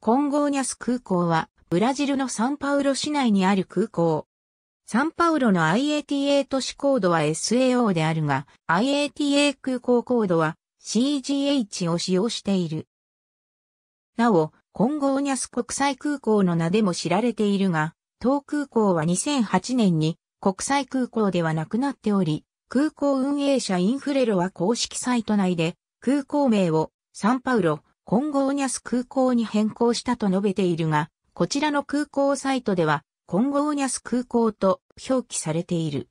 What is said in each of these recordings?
コンゴーニャス空港は、ブラジルのサンパウロ市内にある空港。サンパウロの IATA 都市コードは SAO であるが、IATA 空港コードは CGH を使用している。なお、コンゴーニャス国際空港の名でも知られているが、当空港は2008年に国際空港ではなくなっており、空港運営者インフレロは公式サイト内で空港名をサンパウロ、コンゴーニャス空港に変更したと述べているが、こちらの空港サイトでは、コンゴーニャス空港と表記されている。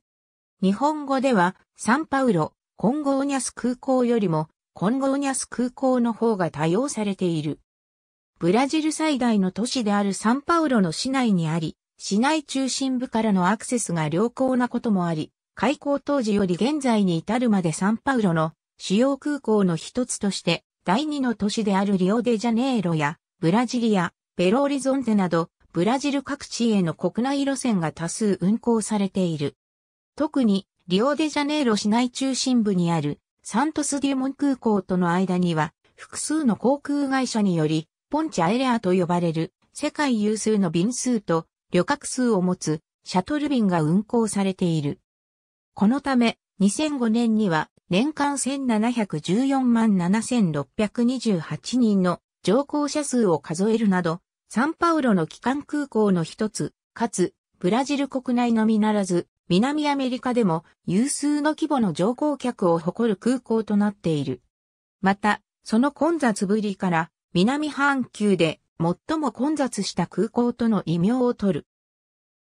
日本語では、サンパウロ、コンゴーニャス空港よりも、コンゴーニャス空港の方が多用されている。ブラジル最大の都市であるサンパウロの市内にあり、市内中心部からのアクセスが良好なこともあり、開港当時より現在に至るまでサンパウロの主要空港の一つとして第二の都市であるリオデジャネイロやブラジリア、ベロオリゾンテなど、ブラジル各地への国内路線が多数運行されている。特に、リオデジャネイロ市内中心部にあるサントスデュモン空港との間には、複数の航空会社により、ポンチャエレアと呼ばれる世界有数の便数と旅客数を持つシャトル便が運行されている。このため、2005年には年間1714万7628人の乗降者数を数えるなど、サンパウロの機関空港の一つ、かつ、ブラジル国内のみならず、南アメリカでも有数の規模の乗降客を誇る空港となっている。また、その混雑ぶりから、南半球で最も混雑した空港との異名を取る。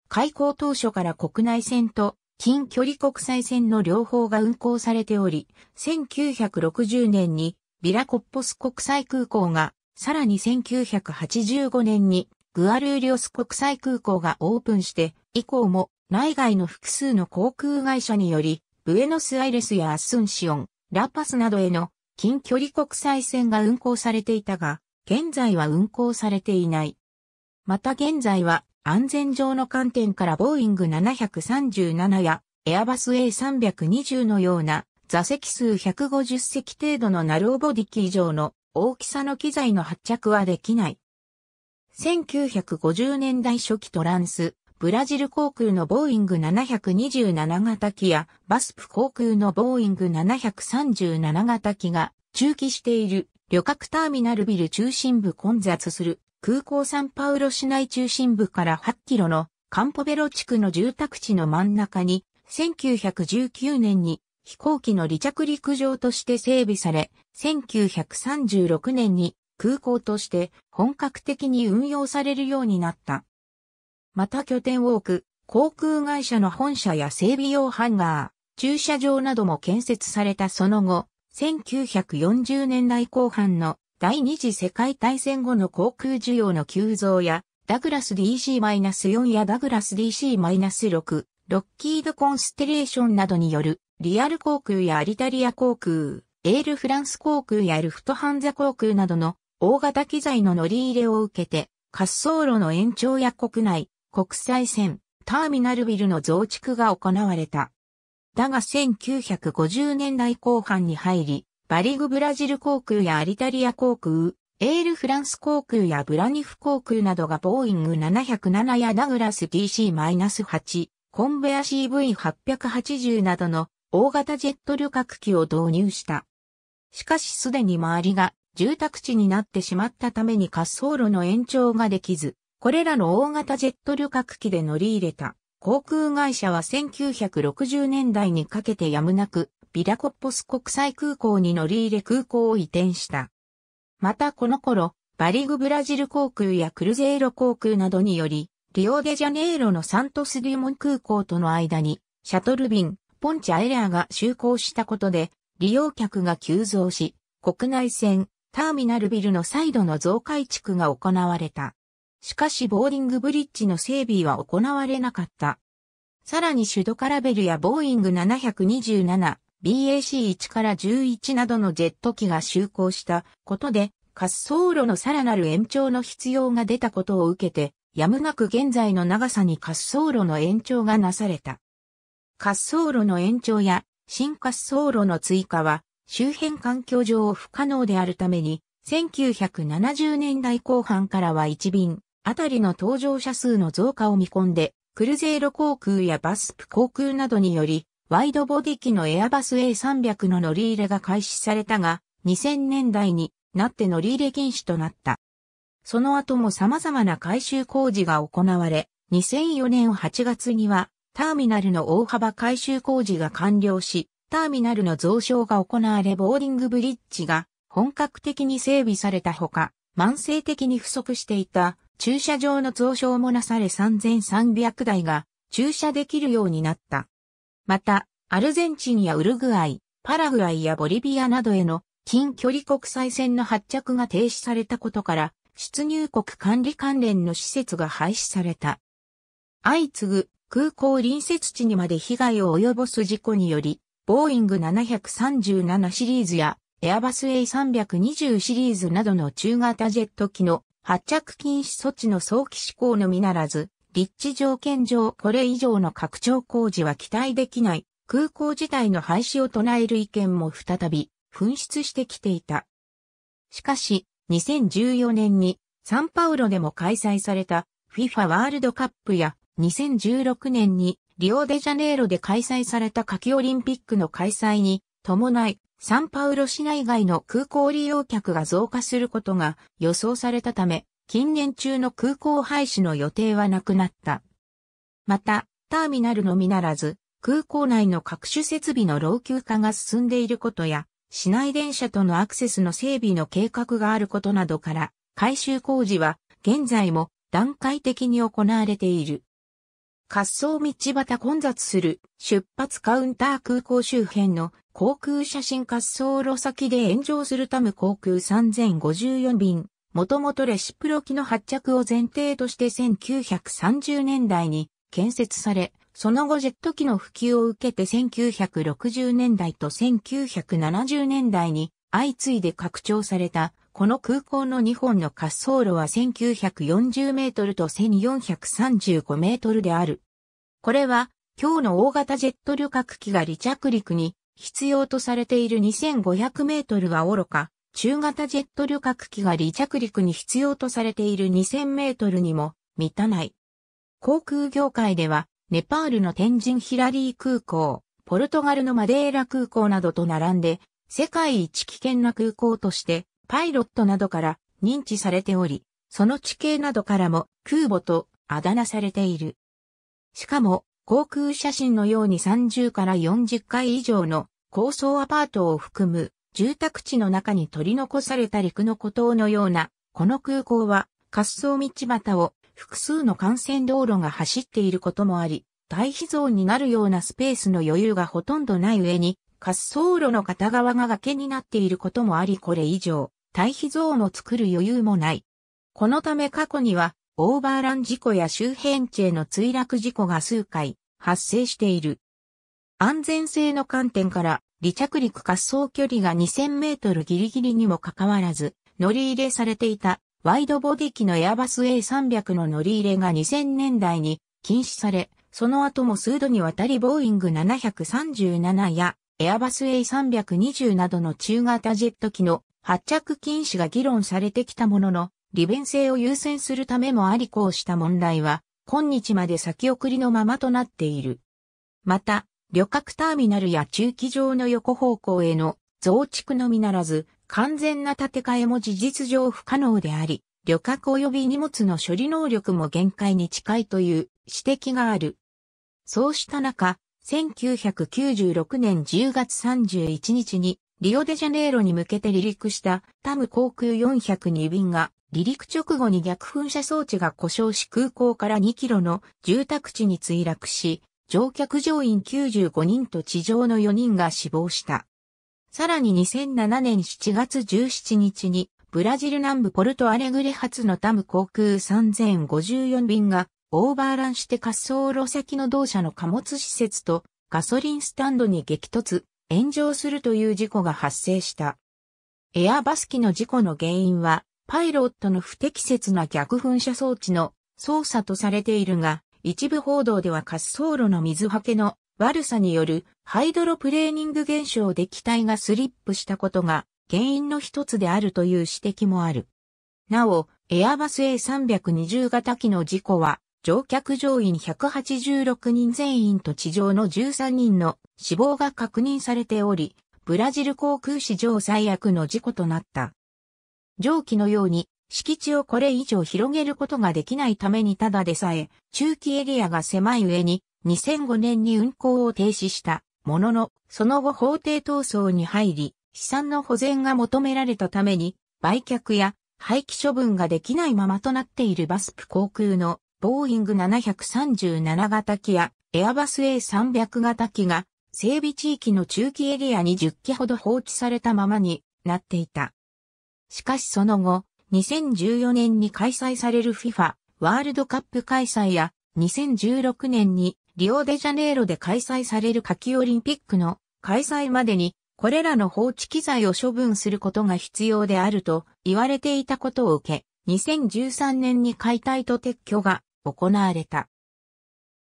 開港当初から国内線と近距離国際線の両方が運行されており、1960年にビラコッポス国際空港が、さらに1985年にグアルーリオス国際空港がオープンして、以降も内外の複数の航空会社により、ブエノスアイレスやアッスンシオン、ラパスなどへの近距離国際線が運行されていたが、現在は運行されていない。また現在は安全上の観点からボーイング737やエアバス A320 のような座席数150席程度のナローボディ機以上の大きさの機材の発着はできない。1950年代初期トランス、ブラジル航空のボーイング727型機やバスプ航空のボーイング737型機が中期している旅客ターミナルビル中心部混雑する空港サンパウロ市内中心部から8キロのカンポベロ地区の住宅地の真ん中に、1919年に飛行機の離着陸場として整備され、1936年に空港として本格的に運用されるようになった。また拠点を置く航空会社の本社や整備用ハンガー、駐車場なども建設されたその後、1940年代後半の第二次世界大戦後の航空需要の急増や、ダグラス DC-4 やダグラス DC-6、ロッキードコンステレーションなどによる、リアル航空やアリタリア航空、エールフランス航空やルフトハンザ航空などの大型機材の乗り入れを受けて、滑走路の延長や国内、国際線、ターミナルビルの増築が行われた。だが1950年代後半に入り、バリグブラジル航空やアリタリア航空、エールフランス航空やブラニフ航空などがボーイング707やダグラス DC-8、コンベア CV880 などの大型ジェット旅客機を導入した。しかしすでに周りが住宅地になってしまったために滑走路の延長ができず、これらの大型ジェット旅客機で乗り入れた航空会社は1960年代にかけてやむなくビラコッポス国際空港に乗り入れ空港を移転した。またこの頃、バリグブラジル航空やクルゼーロ航空などにより、リオデジャネイロのサントス・デュモン空港との間に、シャトル便、ポンチャエラーが就航したことで、利用客が急増し、国内線、ターミナルビルの再度の増改築が行われた。しかしボーディングブリッジの整備は行われなかった。さらにシュドカラベルやボーイング727、BAC1 から11などのジェット機が就航したことで、滑走路のさらなる延長の必要が出たことを受けて、やむなく現在の長さに滑走路の延長がなされた。滑走路の延長や新滑走路の追加は周辺環境上不可能であるために、1970年代後半からは1便あたりの搭乗者数の増加を見込んで、クルゼーロ航空やバスプ航空などにより、ワイドボディ機のエアバス A300 の乗り入れが開始されたが、2000年代になって乗り入れ禁止となった。その後も様々な改修工事が行われ、2004年8月には、ターミナルの大幅改修工事が完了し、ターミナルの増床が行われボーディングブリッジが本格的に整備されたほか、慢性的に不足していた駐車場の増床もなされ3300台が駐車できるようになった。また、アルゼンチンやウルグアイ、パラグアイやボリビアなどへの近距離国際線の発着が停止されたことから、出入国管理関連の施設が廃止された。相次ぐ空港隣接地にまで被害を及ぼす事故により、ボーイング737シリーズやエアバス A320 シリーズなどの中型ジェット機の発着禁止措置の早期施行のみならず、立地条件上これ以上の拡張工事は期待できない空港自体の廃止を唱える意見も再び紛失してきていた。しかし、2014年にサンパウロでも開催された FIFA ワールドカップや2016年にリオデジャネイロで開催された夏季オリンピックの開催に伴いサンパウロ市内外の空港利用客が増加することが予想されたため近年中の空港廃止の予定はなくなった。また、ターミナルのみならず、空港内の各種設備の老朽化が進んでいることや、市内電車とのアクセスの整備の計画があることなどから、改修工事は現在も段階的に行われている。滑走道端混雑する出発カウンター空港周辺の航空写真滑走路先で炎上するため航空3054便もともとレシプロ機の発着を前提として1930年代に建設され、その後ジェット機の普及を受けて1960年代と1970年代に相次いで拡張された、この空港の2本の滑走路は1940メートルと1435メートルである。これは、今日の大型ジェット旅客機が離着陸に必要とされている2500メートルはおろか、中型ジェット旅客機が離着陸に必要とされている2000メートルにも満たない。航空業界では、ネパールの天神ヒラリー空港、ポルトガルのマデーラ空港などと並んで、世界一危険な空港として、パイロットなどから認知されており、その地形などからも空母とあだ名されている。しかも、航空写真のように30から40階以上の高層アパートを含む住宅地の中に取り残された陸の孤島のような、この空港は、滑走道端を複数の幹線道路が走っていることもあり、対比ゾーンになるようなスペースの余裕がほとんどない上に、滑走路の片側が崖になっていることもありこれ以上、対比ゾーンを作る余裕もない。このため過去には、オーバーラン事故や周辺地への墜落事故が数回発生している。安全性の観点から離着陸滑走距離が2000メートルギリギリにもかかわらず、乗り入れされていたワイドボディ機のエアバス A300 の乗り入れが2000年代に禁止され、その後も数度にわたりボーイング737やエアバス A320 などの中型ジェット機の発着禁止が議論されてきたものの、利便性を優先するためもありこうした問題は、今日まで先送りのままとなっている。また、旅客ターミナルや駐機場の横方向への増築のみならず、完全な建て替えも事実上不可能であり、旅客及び荷物の処理能力も限界に近いという指摘がある。そうした中、1996年10月31日にリオデジャネイロに向けて離陸したタム航空402便が離陸直後に逆噴射装置が故障し空港から2キロの住宅地に墜落し、乗客乗員95人と地上の4人が死亡した。さらに2007年7月17日に、ブラジル南部ポルトアレグレ発のタム航空3054便がオーバーランして滑走路先の同社の貨物施設とガソリンスタンドに激突、炎上するという事故が発生した。エアバス機の事故の原因は、パイロットの不適切な逆噴射装置の操作とされているが、一部報道では滑走路の水はけの悪さによるハイドロプレーニング現象で機体がスリップしたことが原因の一つであるという指摘もある。なお、エアバス A320 型機の事故は、乗客乗員186人全員と地上の13人の死亡が確認されており、ブラジル航空史上最悪の事故となった。上記のように敷地をこれ以上広げることができないためにただでさえ、中期エリアが狭い上に、2005年に運行を停止したものの、その後法廷闘争に入り、資産の保全が求められたために、売却や廃棄処分ができないままとなっているバスプ航空のボーイング737型機やエアバス A300 型機が整備地域の中期エリアに10機ほど放置されたままになっていた。しかしその後、2014年に開催される FIFA ワールドカップ開催や2016年にリオデジャネイロで開催される夏季オリンピックの開催までにこれらの放置機材を処分することが必要であると言われていたことを受け、2013年に解体と撤去が行われた。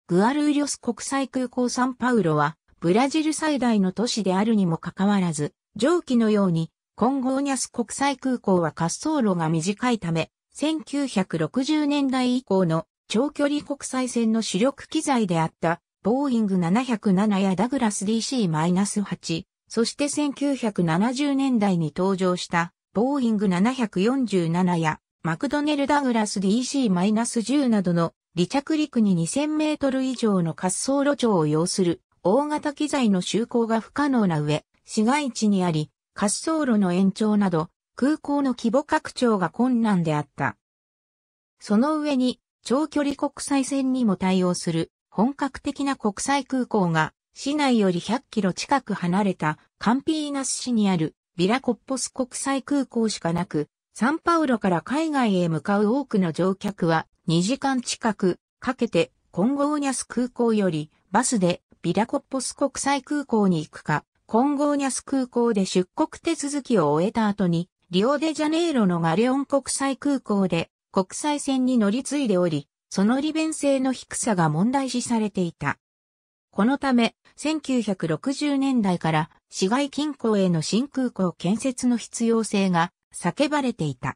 グアルーリョス国際空港サンパウロはブラジル最大の都市であるにもかかわらず、上記のようにコンゴーニャス国際空港は滑走路が短いため、1960年代以降の長距離国際線の主力機材であったボーイング707やダグラス DC-8、そして1970年代に登場したボーイング747やマクドネル・ダグラス DC-10 などの離着陸に2000メートル以上の滑走路長を要する大型機材の就航が不可能な上、市街地にあり、滑走路の延長など、空港の規模拡張が困難であった。その上に、長距離国際線にも対応する本格的な国際空港が市内より100キロ近く離れたカンピーナス市にあるビラコッポス国際空港しかなく、サンパウロから海外へ向かう多くの乗客は2時間近くかけてコンゴーニャス空港よりバスでビラコッポス国際空港に行くか、コンゴーニャス空港で出国手続きを終えた後に、リオデジャネイロのガレオン国際空港で国際線に乗り継いでおり、その利便性の低さが問題視されていた。このため、1960年代から市街近郊への新空港建設の必要性が叫ばれていた。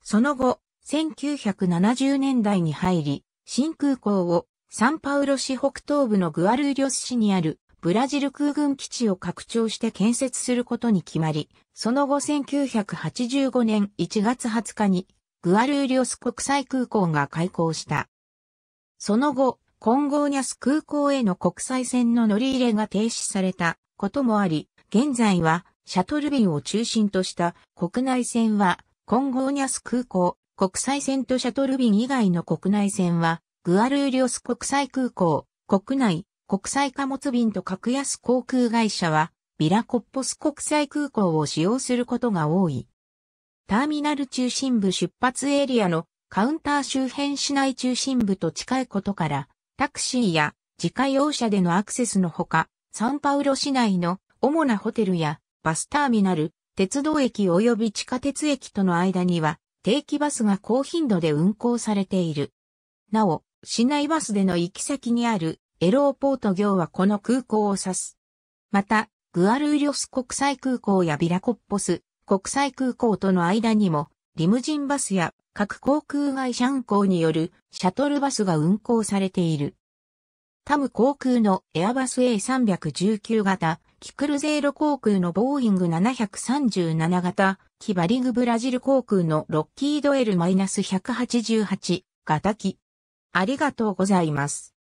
その後、1970年代に入り、新空港をサンパウロ市北東部のグアルーリョス市にあるブラジル空軍基地を拡張して建設することに決まり、その後1985年1月20日にグアルーリオス国際空港が開港した。その後、コンゴーニャス空港への国際線の乗り入れが停止されたこともあり、現在はシャトル便を中心とした国内線はコンゴーニャス空港、国際線とシャトル便以外の国内線はグアルーリオス国際空港、国内、国際貨物便と格安航空会社は、ビラコッポス国際空港を使用することが多い。ターミナル中心部出発エリアのカウンター周辺市内中心部と近いことから、タクシーや自家用車でのアクセスのほか、サンパウロ市内の主なホテルやバスターミナル、鉄道駅及び地下鉄駅との間には定期バスが高頻度で運行されている。なお、市内バスでの行き先にあるエローポート業はこの空港を指す。また、グアルーリョス国際空港やビラコッポス国際空港との間にも、リムジンバスや各航空会社運航によるシャトルバスが運航されている。タム航空のエアバス A319 型、キクルゼーロ航空のボーイング737型、キバリングブラジル航空のロッキード L-188 型機。ありがとうございます。